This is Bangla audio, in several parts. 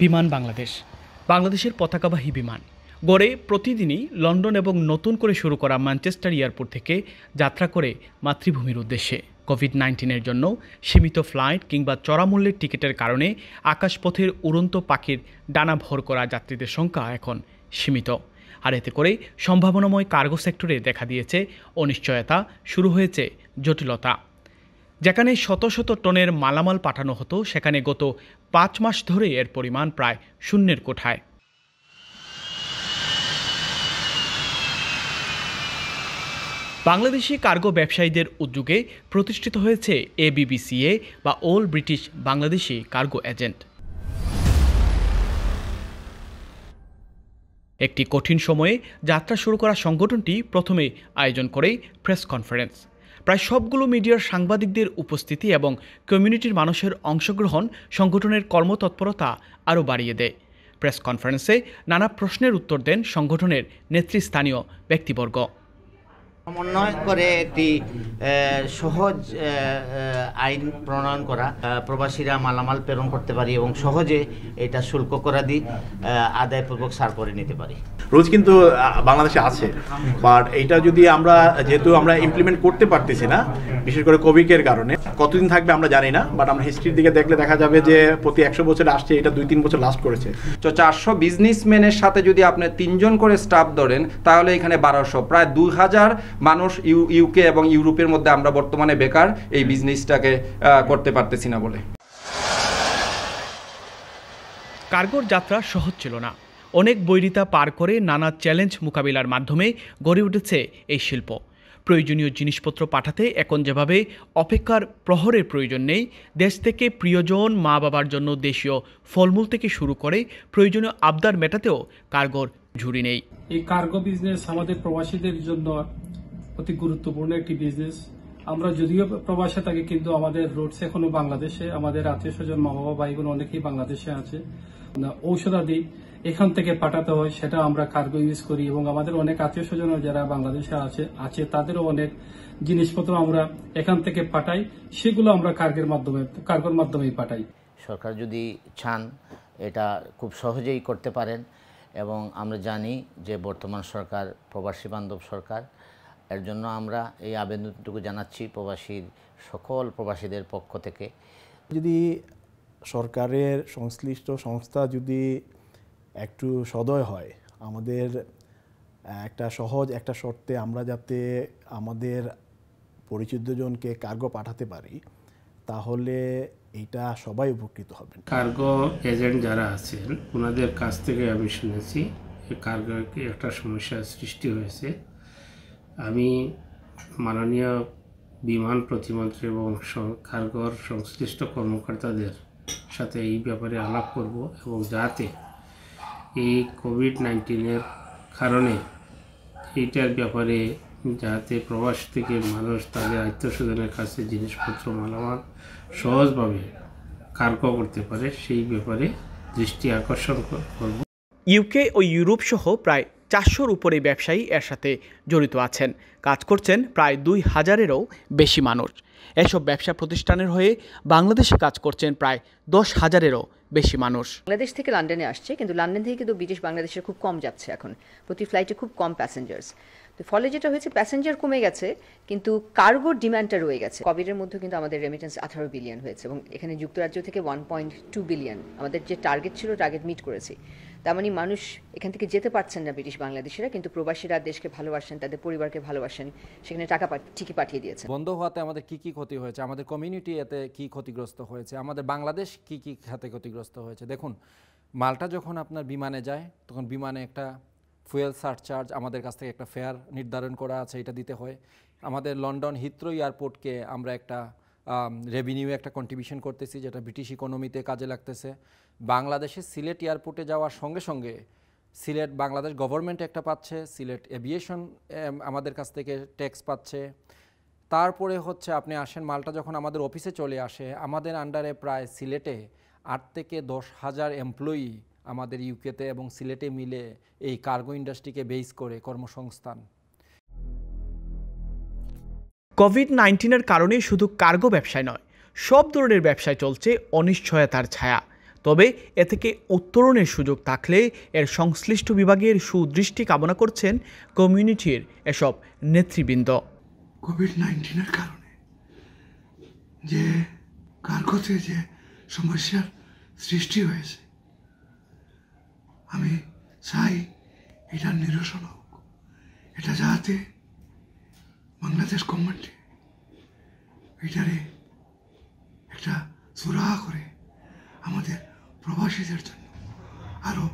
বিমান বাংলাদেশ বাংলাদেশের পতাকাবাহী বিমান গড়ে প্রতিদিনই লন্ডন এবং নতুন করে শুরু করা ম্যানচেস্টার এয়ারপোর্ট থেকে যাত্রা করে মাতৃভূমির উদ্দেশ্যে কোভিড নাইন্টিনের জন্য সীমিত ফ্লাইট কিংবা চড়ামূল্যের টিকিটের কারণে আকাশপথের উড়ন্ত পাখির ডানা ভর করা যাত্রীদের সংখ্যা এখন সীমিত আর এতে করে সম্ভাবনাময় কার্গো সেক্টরে দেখা দিয়েছে অনিশ্চয়তা শুরু হয়েছে জটিলতা যেখানে শত শত টনের মালামাল পাঠানো হতো সেখানে গত পাঁচ মাস ধরে এর পরিমাণ প্রায় শূন্যের কোঠায় বাংলাদেশি কার্গো ব্যবসায়ীদের উদ্যোগে প্রতিষ্ঠিত হয়েছে এবিবিসিএ বা ওল ব্রিটিশ বাংলাদেশি কার্গো এজেন্ট একটি কঠিন সময়ে যাত্রা শুরু করা সংগঠনটি প্রথমে আয়োজন করে প্রেস কনফারেন্স প্রায় সবগুলো মিডিয়ার সাংবাদিকদের উপস্থিতি এবং কমিউনিটির মানুষের অংশগ্রহণ সংগঠনের কর্মতৎপরতা আরও বাড়িয়ে দেয় প্রেস কনফারেন্সে নানা প্রশ্নের উত্তর দেন সংগঠনের নেতৃস্থানীয় ব্যক্তিবর্গ সমন্বয় করে একটি সহজ আইন প্রণয়ন করা প্রবাসীরা মালামাল প্রেরণ করতে পারি এবং সহজে এটা শুল্ক করা দিই আদায়পূর্বক সার করে নিতে পারি রোজ কিন্তু বাংলাদেশে আছে বাট এটা যদি আমরা যেহেতু আমরা ইমপ্লিমেন্ট করতে পারতেছি না বিশেষ করে কোভিডের কারণে কতদিন থাকবে আমরা জানি না বাট আমরা হিস্ট্রির দিকে দেখলে দেখা যাবে যে প্রতি একশো বছর আসছে এটা দুই তিন বছর লাস্ট করেছে তো চারশো বিজনেসম্যানের সাথে যদি আপনি তিনজন করে স্টাফ ধরেন তাহলে এখানে বারোশো প্রায় দুই হাজার মানুষ ইউ ইউকে এবং ইউরোপের মধ্যে আমরা বর্তমানে বেকার এই বিজনেসটাকে করতে পারতেছি না বলে কার্গোর যাত্রা সহজ ছিল না অনেক বৈরিতা পার করে নানা চ্যালেঞ্জ মোকাবিলার মাধ্যমে গড়ে উঠেছে এই শিল্প প্রয়োজনীয় জিনিসপত্র পাঠাতে এখন যেভাবে অপেক্ষার প্রহরের প্রয়োজন নেই দেশ থেকে প্রিয়জন মা বাবার জন্য দেশীয় ফলমূল থেকে শুরু করে প্রয়োজনীয় আবদার মেটাতেও কার্গোর ঝুড়ি নেই এই কার্গো বিজনেস আমাদের প্রবাসীদের জন্য অতি গুরুত্বপূর্ণ একটি বিজনেস আমরা যদিও প্রবাসে থাকি কিন্তু আমাদের রোডস এখনো বাংলাদেশে আমাদের আত্মীয় স্বজন মা বাবা ভাই বোন অনেকেই বাংলাদেশে আছে ঔষধাদি এখান থেকে পাঠাতে হয় সেটা আমরা কার্গো ইউজ করি এবং আমাদের অনেক আত্মীয় স্বজন যারা বাংলাদেশে আছে আছে তাদেরও অনেক জিনিসপত্র আমরা এখান থেকে পাঠাই সেগুলো আমরা কার্গের মাধ্যমে কার্গোর মাধ্যমেই পাঠাই সরকার যদি চান এটা খুব সহজেই করতে পারেন এবং আমরা জানি যে বর্তমান সরকার প্রবাসী বান্ধব সরকার এর জন্য আমরা এই আবেদনটুকু জানাচ্ছি প্রবাসীর সকল প্রবাসীদের পক্ষ থেকে যদি সরকারের সংশ্লিষ্ট সংস্থা যদি একটু সদয় হয় আমাদের একটা সহজ একটা শর্তে আমরা যাতে আমাদের পরিচিতজনকে কার্গো পাঠাতে পারি তাহলে এটা সবাই উপকৃত হবে কার্গো এজেন্ট যারা আছেন ওনাদের কাছ থেকে আমি শুনেছি কার্গো একটা সমস্যার সৃষ্টি হয়েছে আমি মাননীয় বিমান প্রতিমন্ত্রী এবং কারগর সংশ্লিষ্ট কর্মকর্তাদের সাথে এই ব্যাপারে আলাপ করব এবং যাতে এই কোভিড নাইন্টিনের কারণে এইটার ব্যাপারে যাতে প্রবাস থেকে মানুষ তাদের আত্মীয়স্বজনের কাছে জিনিসপত্র মালামাল সহজভাবে কার্য করতে পারে সেই ব্যাপারে দৃষ্টি আকর্ষণ করব ইউকে ও ইউরোপ সহ প্রায় চারশোর উপরে ব্যবসায়ী এর সাথে জড়িত আছেন কাজ করছেন প্রায় দুই হাজারেরও বেশি মানুষ এসব ব্যবসা প্রতিষ্ঠানের হয়ে বাংলাদেশে কাজ করছেন প্রায় দশ হাজারেরও বেশি মানুষ বাংলাদেশ থেকে লন্ডনে আসছে কিন্তু লন্ডন থেকে কিন্তু বিদেশ বাংলাদেশের খুব কম যাচ্ছে এখন প্রতি ফ্লাইটে খুব কম প্যাসেঞ্জার্স তো ফলে যেটা হয়েছে প্যাসেঞ্জার কমে গেছে কিন্তু কার্গোর ডিমান্ডটা রয়ে গেছে কোভিডের মধ্যে কিন্তু আমাদের রেমিটেন্স আঠারো বিলিয়ন হয়েছে এবং এখানে যুক্তরাজ্য থেকে ওয়ান পয়েন্ট টু বিলিয়ন আমাদের যে টার্গেট ছিল টার্গেট মিট করেছি তেমনই মানে মানুষ এখান থেকে যেতে পারছেন না ব্রিটিশ বাংলাদেশিরা কিন্তু প্রবাসীরা দেশকে ভালোবাসেন তাদের পরিবারকে ভালোবাসেন সেখানে টাকা ঠিকই পাঠিয়ে দিয়েছে বন্ধ হওয়াতে আমাদের কি কি ক্ষতি হয়েছে আমাদের কমিউনিটি এতে কি ক্ষতিগ্রস্ত হয়েছে আমাদের বাংলাদেশ কি কি খাতে ক্ষতিগ্রস্ত হয়েছে দেখুন মালটা যখন আপনার বিমানে যায় তখন বিমানে একটা ফুয়েল সারচার্জ আমাদের কাছ থেকে একটা ফেয়ার নির্ধারণ করা আছে এটা দিতে হয় আমাদের লন্ডন হিত্রো এয়ারপোর্টকে আমরা একটা রেভিনিউ একটা কন্ট্রিবিউশন করতেছি যেটা ব্রিটিশ ইকোনমিতে কাজে লাগতেছে বাংলাদেশে সিলেট এয়ারপোর্টে যাওয়ার সঙ্গে সঙ্গে সিলেট বাংলাদেশ গভর্নমেন্ট একটা পাচ্ছে সিলেট এভিয়েশন আমাদের কাছ থেকে ট্যাক্স পাচ্ছে তারপরে হচ্ছে আপনি আসেন মালটা যখন আমাদের অফিসে চলে আসে আমাদের আন্ডারে প্রায় সিলেটে আট থেকে দশ হাজার এমপ্লয়ি আমাদের ইউকেতে এবং সিলেটে মিলে এই কার্গো ইন্ডাস্ট্রিকে বেস করে কর্মসংস্থান কোভিড নাইন্টিনের কারণে শুধু কার্গো ব্যবসায় নয় সব ধরনের ব্যবসায় চলছে অনিশ্চয়তার ছায়া তবে এ থেকে উত্তরণের সুযোগ থাকলে এর সংশ্লিষ্ট বিভাগের সুদৃষ্টি কামনা করছেন কমিউনিটির এসব নেতৃবৃন্দ কোভিড নাইন্টিনের কারণে যে কার্গোতে যে সমস্যার সৃষ্টি হয়েছে আমি চাই এটার নিরসন হোক এটা যাতে বাংলাদেশ গভর্নমেন্ট এটারে একটা সুরাহা করে প্রবাসীদের জন্য আরও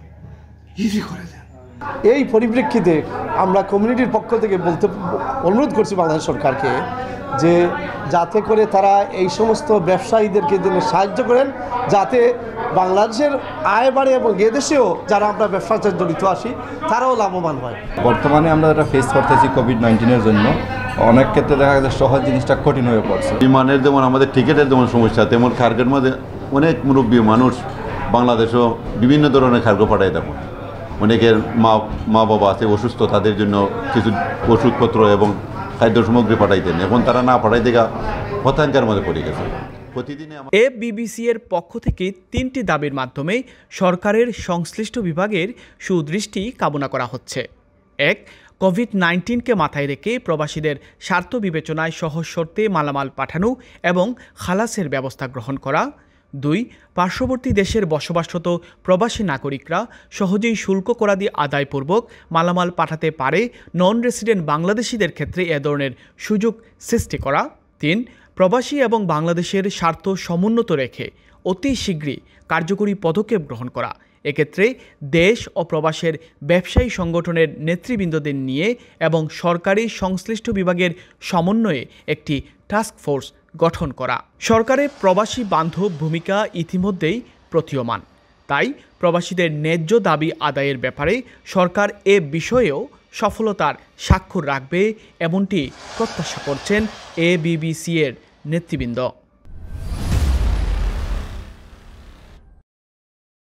ইজি করে দেন এই পরিপ্রেক্ষিতে আমরা কমিউনিটির পক্ষ থেকে বলতে অনুরোধ করছি বাংলাদেশ সরকারকে যে যাতে করে তারা এই সমস্ত ব্যবসায়ীদেরকে যেন সাহায্য করেন যাতে বাংলাদেশের আয় বাড়ে এবং এদেশেও যারা আমরা সাথে জড়িত আসি তারাও লাভবান হয় বর্তমানে আমরা এটা ফেস করতেছি কোভিড নাইন্টিনের জন্য অনেক ক্ষেত্রে দেখা যাচ্ছে সহজ জিনিসটা কঠিন হয়ে পড়ছে বিমানের যেমন আমাদের টিকিটের যেমন সমস্যা তেমন কার্গের মধ্যে অনেক মুরব্বী মানুষ বাংলাদেশও বিভিন্ন ধরনের খাদ্য পাঠাই দেবো অনেকের মা মা বাবা আছে অসুস্থ তাদের জন্য কিছু ওষুধপত্র এবং খাদ্য সামগ্রী পাঠাইতেন এখন তারা না পাঠাই দেখা হতাঙ্কার মধ্যে পড়ে গেছে এ বিবিসি এর পক্ষ থেকে তিনটি দাবির মাধ্যমে সরকারের সংশ্লিষ্ট বিভাগের সুদৃষ্টি কামনা করা হচ্ছে এক কোভিড নাইন্টিনকে মাথায় রেখে প্রবাসীদের স্বার্থ বিবেচনায় সহজ শর্তে মালামাল পাঠানো এবং খালাসের ব্যবস্থা গ্রহণ করা দুই পার্শ্ববর্তী দেশের বসবাসরত প্রবাসী নাগরিকরা সহজেই শুল্ক করাদি আদায়পূর্বক মালামাল পাঠাতে পারে নন রেসিডেন্ট বাংলাদেশিদের ক্ষেত্রে এ ধরনের সুযোগ সৃষ্টি করা তিন প্রবাসী এবং বাংলাদেশের স্বার্থ সমুন্নত রেখে অতি শীঘ্রই কার্যকরী পদক্ষেপ গ্রহণ করা এক্ষেত্রে দেশ ও প্রবাসের ব্যবসায়ী সংগঠনের নেতৃবৃন্দদের নিয়ে এবং সরকারি সংশ্লিষ্ট বিভাগের সমন্বয়ে একটি টাস্ক ফোর্স গঠন করা সরকারের প্রবাসী বান্ধব ভূমিকা ইতিমধ্যেই প্রতীয়মান তাই প্রবাসীদের ন্যায্য দাবি আদায়ের ব্যাপারে সরকার এ বিষয়েও সফলতার স্বাক্ষর রাখবে এমনটি প্রত্যাশা করছেন এবিবিসি এর নেতৃবৃন্দ